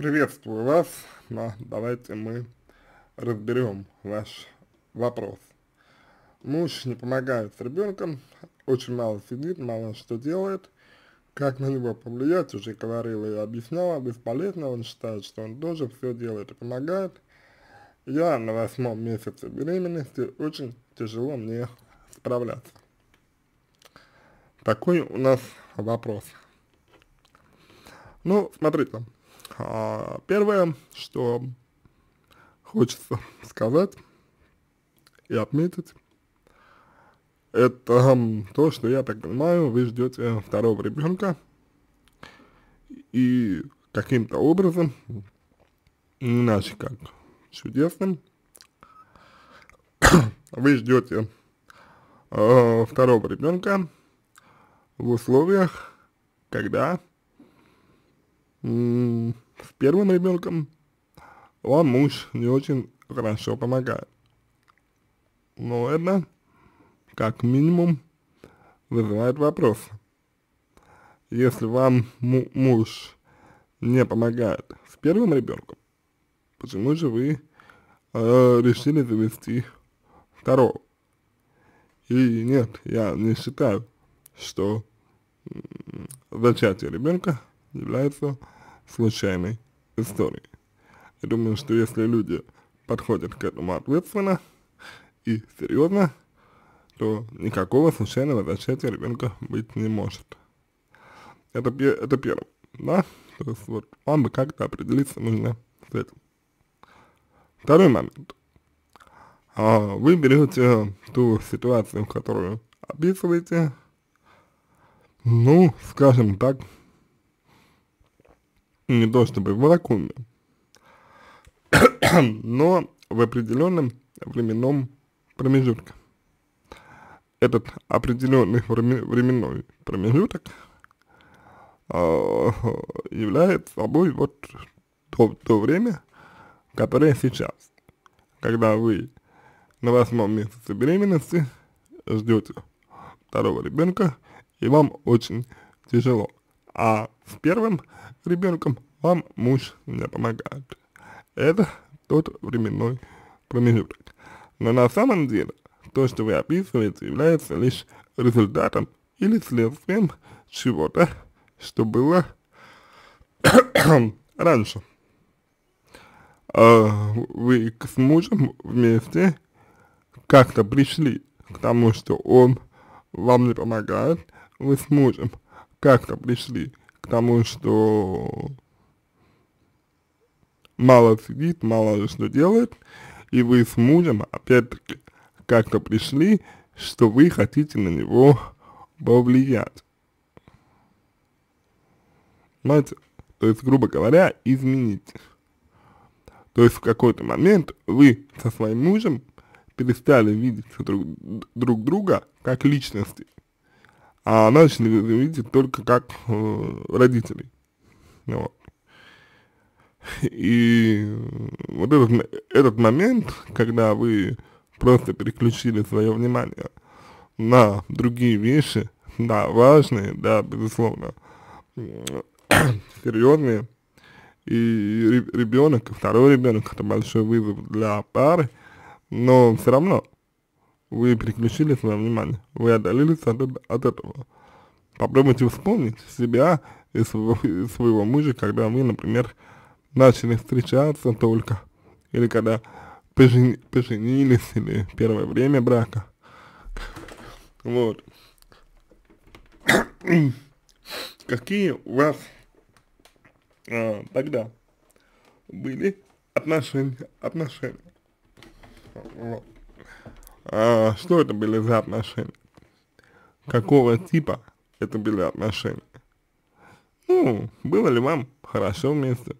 Приветствую вас, но давайте мы разберем ваш вопрос. Муж не помогает с ребенком, очень мало сидит, мало что делает. Как на него повлиять, уже говорила и объясняла, бесполезно, он считает, что он тоже все делает и помогает. Я на восьмом месяце беременности, очень тяжело мне справляться. Такой у нас вопрос. Ну, смотрите, а, первое, что хочется сказать и отметить, это то, что я так понимаю, вы ждете второго ребенка и каким-то образом, иначе как чудесным, вы ждете а, второго ребенка в условиях, когда с первым ребенком вам муж не очень хорошо помогает. Но это, как минимум, вызывает вопрос. Если вам муж не помогает с первым ребенком, почему же вы э, решили завести второго? И нет, я не считаю, что зачатие ребенка является случайной историей. Я думаю, что если люди подходят к этому ответственно и серьезно, то никакого случайного зачатия ребенка быть не может. Это, это первое, да? То есть вот вам бы как-то определиться нужно с этим. Второй момент. А, вы берете ту ситуацию, которую описываете, ну, скажем так, не то чтобы в вакууме, но в определенном временном промежутке. Этот определенный временной промежуток а, является собой вот то, то время, которое сейчас, когда вы на восьмом месяце беременности ждете второго ребенка, и вам очень тяжело а с первым ребенком вам муж не помогает. Это тот временной промежуток. Но на самом деле, то, что вы описываете, является лишь результатом или следствием чего-то, что было раньше. А вы с мужем вместе как-то пришли к тому, что он вам не помогает, вы с мужем как-то пришли к тому, что мало сидит, мало что делает, и вы с мужем опять-таки как-то пришли, что вы хотите на него повлиять. Понимаете? То есть, грубо говоря, изменить. То есть в какой-то момент вы со своим мужем перестали видеть друг, друг друга как личности, а начали видеть только как э, родителей. Ну вот. И вот этот, этот момент, когда вы просто переключили свое внимание на другие вещи, да, важные, да, безусловно, серьезные, и ребенок, второй ребенок, это большой вызов для пары, но все равно вы переключили свое внимание, вы отдалились от, от этого. Попробуйте вспомнить себя и своего, и своего мужа, когда вы, например, начали встречаться только, или когда пожени, поженились, или первое время брака. Вот. Какие у вас а, тогда были отношения, отношения. Вот. А, что это были за отношения, какого типа это были отношения. Ну, было ли вам хорошо вместе,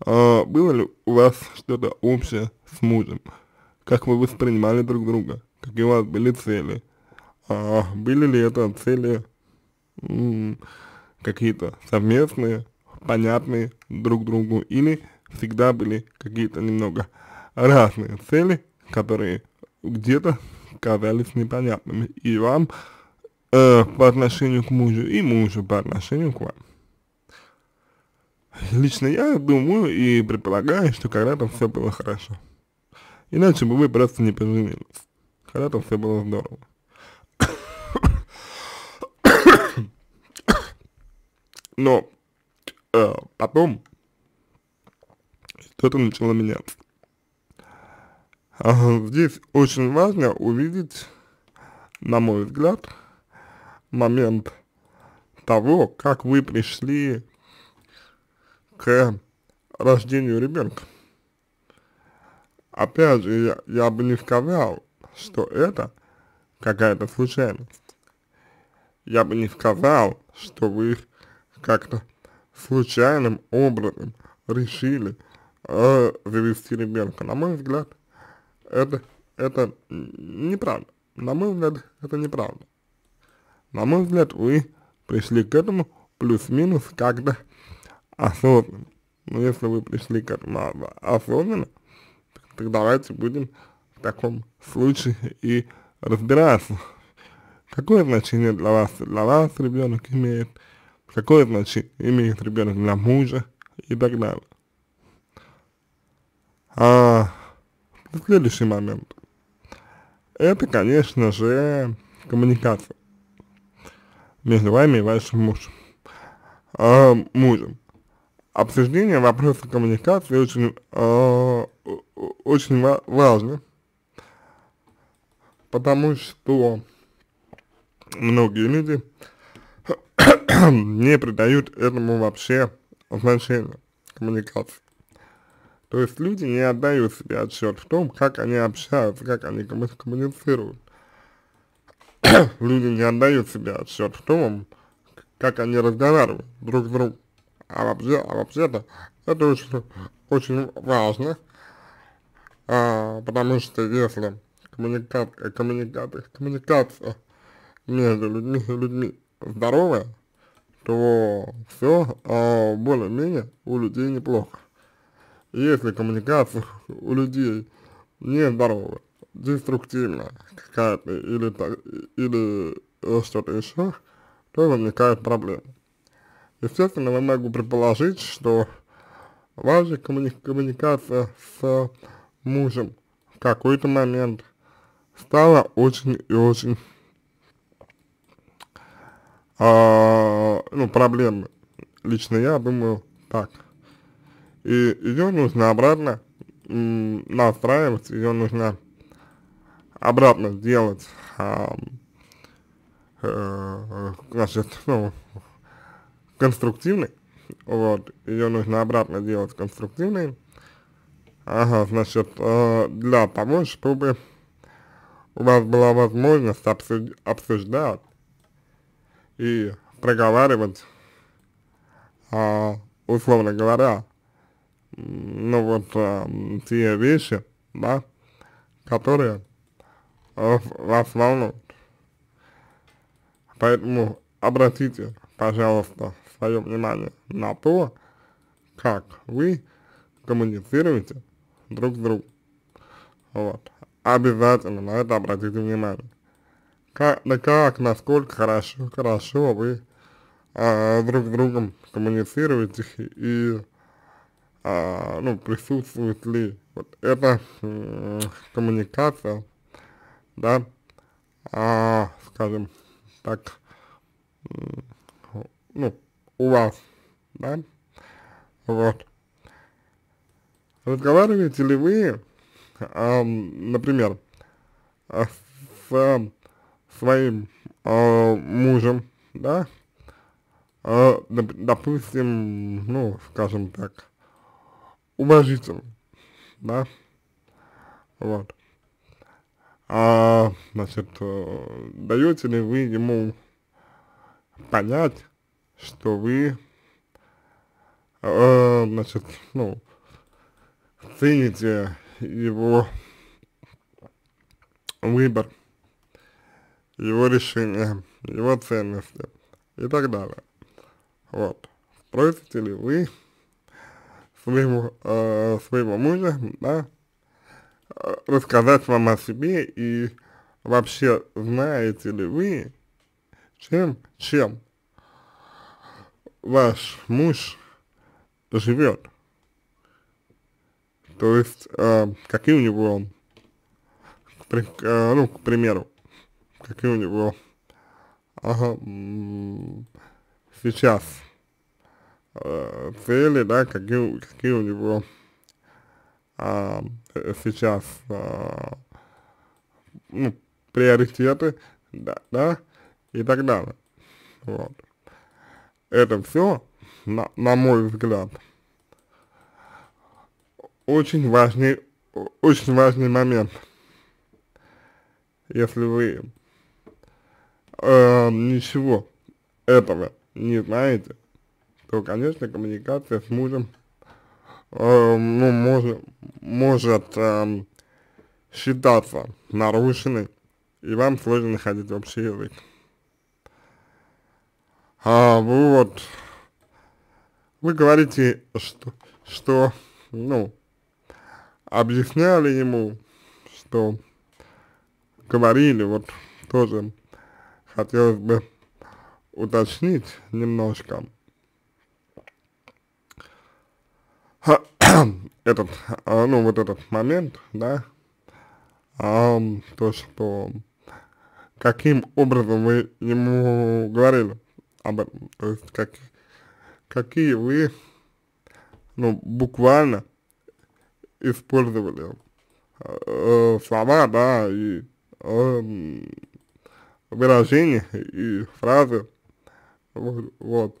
а, было ли у вас что-то общее с мужем, как вы воспринимали друг друга, какие у вас были цели, а, были ли это цели какие-то совместные, понятные друг другу, или всегда были какие-то немного разные цели, которые где-то казались непонятными и вам э, по отношению к мужу, и мужу по отношению к вам. Лично я думаю и предполагаю, что когда-то все было хорошо. Иначе бы вы просто не поженились. Когда-то все было здорово. Но э, потом что-то начало меняться. Здесь очень важно увидеть, на мой взгляд, момент того, как вы пришли к рождению ребенка. Опять же, я, я бы не сказал, что это какая-то случайность. Я бы не сказал, что вы как-то случайным образом решили э, завести ребенка. На мой взгляд, это, это неправда. На мой взгляд, это неправда. На мой взгляд, вы пришли к этому плюс-минус как-то осознанно. Но если вы пришли к этому а, осознанно, так давайте будем в таком случае и разбираться. Какое значение для вас, для вас ребенок имеет, какое значение имеет ребенок для мужа и так далее. А, Следующий момент. Это, конечно же, коммуникация между вами и вашим мужем. Э, мужем. Обсуждение вопроса коммуникации очень, э, очень важно, потому что многие люди не придают этому вообще значения коммуникации. То есть люди не отдают себе отчет в том, как они общаются, как они коммуницируют. люди не отдают себе отчет в том, как они разговаривают друг с другом. А вообще, а вообще-то это очень, очень важно, а, потому что если коммуникация, коммуникация, коммуникация между людьми, людьми здоровая, то все а, более-менее у людей неплохо если коммуникация у людей не здоровая, деструктивная какая-то или, или э, что-то еще, то возникает проблема. Естественно, я могу предположить, что ваша коммуни коммуникация с мужем в какой-то момент стала очень и очень э, ну, проблемы. Лично я думаю так и ее нужно обратно настраивать, ее нужно обратно делать, а, э, значит, ну, конструктивной, вот, ее нужно обратно делать конструктивной, ага, значит, э, для того, чтобы у вас была возможность обсуж обсуждать и проговаривать, э, условно говоря, ну вот э, те вещи, да, которые э, вас волнуют. Поэтому обратите, пожалуйста, свое внимание на то, как вы коммуницируете друг с другом. Вот. Обязательно на это обратите внимание. Как, да как, насколько хорошо, хорошо вы э, друг с другом коммуницируете и а, ну, присутствует ли вот эта коммуникация, да, а, скажем так, ну, у вас, да, вот. Разговариваете ли вы, а, например, а, с своим а, мужем, да, а, допустим, ну, скажем так, уважительно, да, вот. А, значит, э, даете ли вы ему понять, что вы, э, значит, ну, цените его выбор, его решение, его ценности и так далее. Вот. Спросите ли вы своему э, своего мужа, да, э, рассказать вам о себе и вообще знаете ли вы, чем, чем ваш муж живет. То есть, э, какие у него, к, э, ну, к примеру, какие у него ага, сейчас э, цели, да, какие, какие у него а, э, сейчас э, ну, приоритеты, да, да, и так далее. Вот. Это все, на, на мой взгляд, очень важный, очень важный момент. Если вы э, ничего этого не знаете, то, конечно, коммуникация с мужем э, ну, мож, может э, считаться нарушенной, и вам сложно находить общий язык. А вот, вы говорите, что, что ну, объясняли ему, что говорили, вот тоже хотелось бы уточнить немножко. этот, а, ну, вот этот момент, да, а, то, что каким образом вы ему говорили об этом, то есть как, какие вы, ну, буквально использовали э, слова, да, и э, выражения и фразы, вот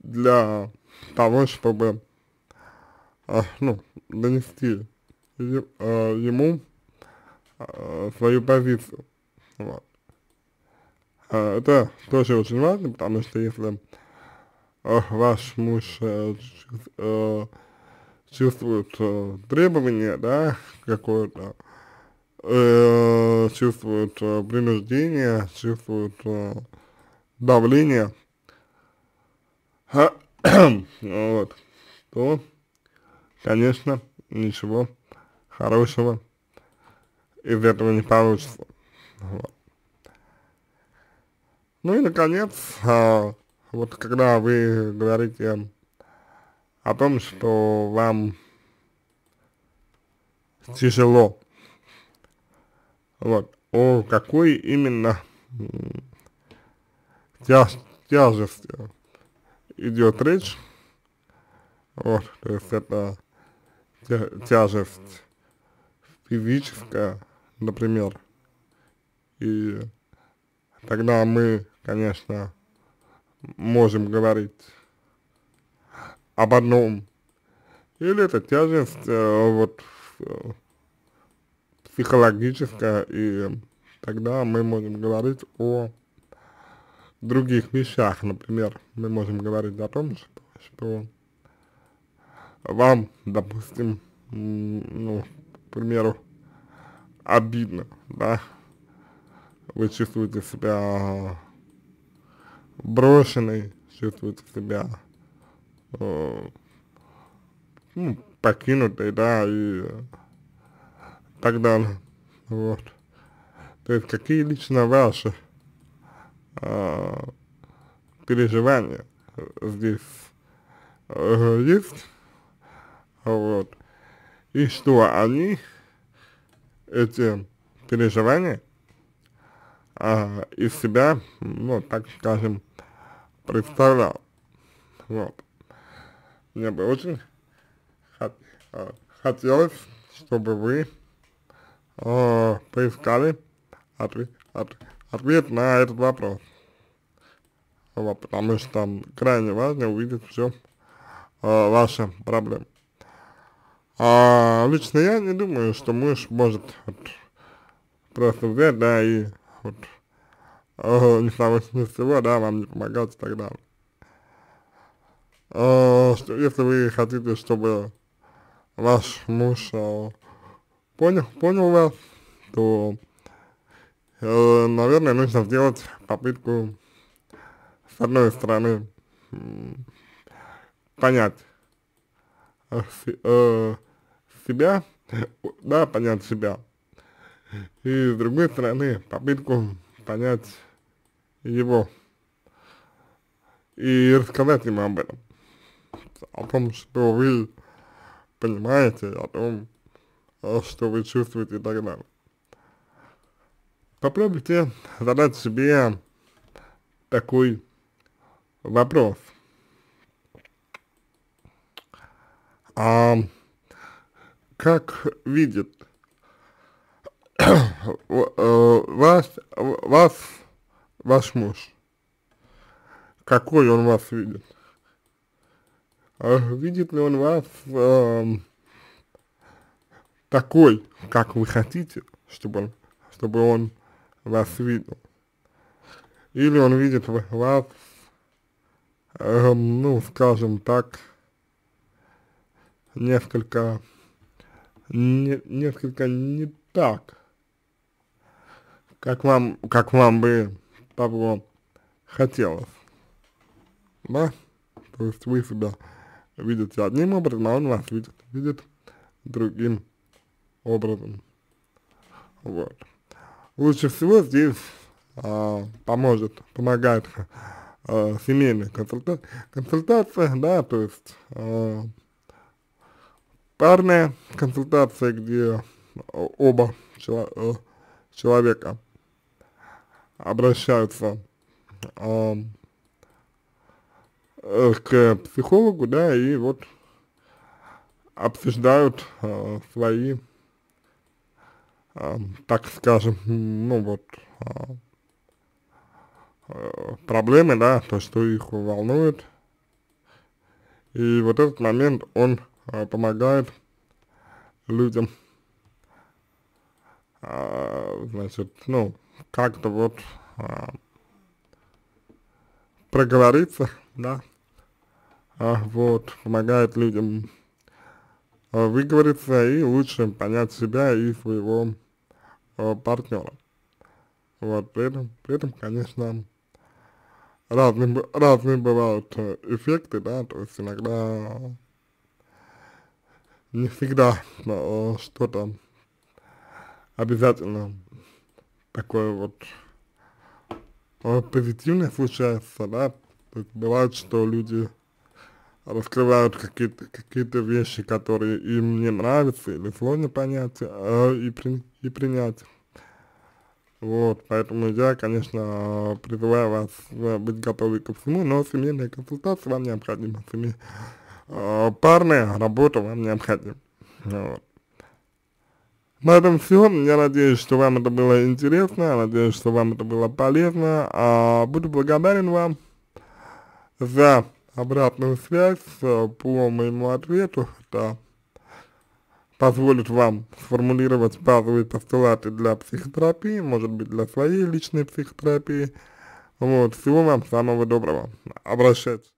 для того, чтобы а, ну, донести а, ему а, свою позицию. Вот. это тоже очень важно, потому что если ваш муж э, э, чувствует э, требования, да, какое-то, чувствует принуждение, чувствует давление, вот, то конечно, ничего хорошего из этого не получится. Вот. Ну и, наконец, а, вот когда вы говорите о том, что вам тяжело, вот, о какой именно тя тяжести идет речь, вот, то есть это тяжесть физическая, например. И тогда мы, конечно, можем говорить об одном. Или это тяжесть э, вот э, психологическая, и тогда мы можем говорить о других вещах, например, мы можем говорить о том, что, что вам, допустим, ну, к примеру, обидно, да, вы чувствуете себя брошенной, чувствуете себя э, ну, покинутой, да, и так далее, вот. То есть, какие лично ваши э, переживания э, здесь э, есть? вот, и что они, эти переживания, а, из себя, ну, так скажем, представлял, вот. Мне бы очень хот а, хотелось, чтобы вы а, поискали ответ, от ответ на этот вопрос. Вот, потому что там крайне важно увидеть все э, а, ваши проблемы. А лично я не думаю, что муж может вот, просто взять, да, и вот, э, ни с да, вам не помогать и так далее. А, что, если вы хотите, чтобы ваш муж э, понял, понял вас, то, э, наверное, нужно сделать попытку, с одной стороны, понять, э, э себя, да, понять себя, и с другой стороны попытку понять его и рассказать ему об этом, о том, что вы понимаете, о том, э, что вы чувствуете и так далее. Попробуйте задать себе такой вопрос. Um, как видит э, вас, вас, ваш муж, какой он вас видит. А видит ли он вас э, такой, как вы хотите, чтобы он, чтобы он вас видел? Или он видит вас, э, ну, скажем так, несколько не, несколько не так, как вам, как вам бы того хотелось. Да? То есть вы себя видите одним образом, а он вас видит, видит другим образом. Вот. Лучше всего здесь а, поможет, помогает а, семейная консульта консультация, да, то есть а, парная консультация, где оба э, человека обращаются э, к психологу, да, и вот обсуждают э, свои, э, так скажем, ну вот, э, проблемы, да, то, что их волнует. И вот этот момент, он а, помогает людям, а, значит, ну, как-то вот а, проговориться, да, вот, помогает людям выговориться и лучше понять себя и своего партнера. Вот, при этом, при этом, конечно, разные, разные бывают э, эффекты, да, то есть иногда не всегда что-то обязательно такое вот позитивное случается, да, то есть бывает, что люди раскрывают какие-то какие, -то, вещи, которые им не нравятся или сложно понять э, а, и, при, и принять. Вот, поэтому я, конечно, призываю вас э, быть готовы ко всему, но семейная консультация вам необходима, семейная Э, парная работа вам необходима. Ну вот. На этом все. Я надеюсь, что вам это было интересно, надеюсь, что вам это было полезно. А, буду благодарен вам за обратную связь э, по моему ответу. Это позволит вам сформулировать базовые постулаты для психотерапии, может быть, для своей личной психотерапии. Вот, всего вам самого доброго. Обращайтесь.